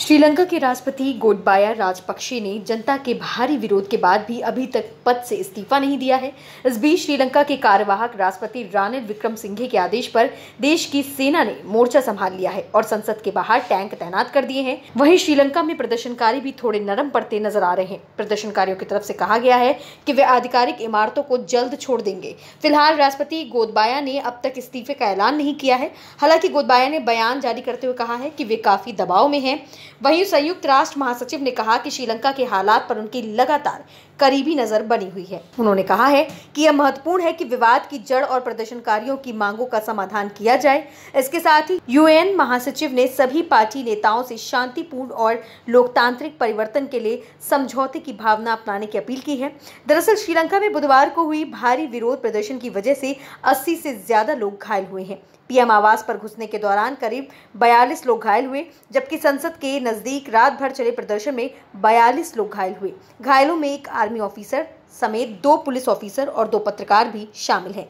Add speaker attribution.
Speaker 1: श्रीलंका के राष्ट्रपति गोडबाया राजपक्षे ने जनता के भारी विरोध के बाद भी अभी तक पद से इस्तीफा नहीं दिया है इस बीच श्रीलंका के कार्यवाहक राष्ट्रपति रानिल विक्रम सिंघे के आदेश पर देश की सेना ने मोर्चा संभाल लिया है और संसद के बाहर टैंक तैनात कर दिए हैं वहीं श्रीलंका में प्रदर्शनकारी भी थोड़े नरम पड़ते नजर आ रहे हैं प्रदर्शनकारियों की तरफ से कहा गया है कि वे आधिकारिक इमारतों को जल्द छोड़ देंगे फिलहाल राष्ट्रपति गोदबाया ने अब तक इस्तीफे का ऐलान नहीं किया है हालांकि गोदबाया ने बयान जारी करते हुए कहा है कि वे काफी दबाव में है वहीं संयुक्त राष्ट्र महासचिव ने कहा कि श्रीलंका के हालात पर उनकी लगातार करीबी नजर बनी हुई है उन्होंने कहा है कि यह महत्वपूर्ण है कि विवाद की जड़ और प्रदर्शनकारियों की मांगों का समाधान किया जाए इसके साथ ही यूएन महासचिव ने सभी पार्टी नेताओं से शांतिपूर्ण और लोकतांत्रिक परिवर्तन के लिए समझौते की भावना अपनाने की अपील की है दरअसल श्रीलंका में बुधवार को हुई भारी विरोध प्रदर्शन की वजह से अस्सी से ज्यादा लोग घायल हुए हैं पीएम आवास पर घुसने के दौरान करीब बयालीस लोग घायल हुए जबकि संसद के नज़दीक रात भर चले प्रदर्शन में बयालीस लोग घायल हुए घायलों में एक आर्मी ऑफिसर समेत दो पुलिस ऑफिसर और दो पत्रकार भी शामिल हैं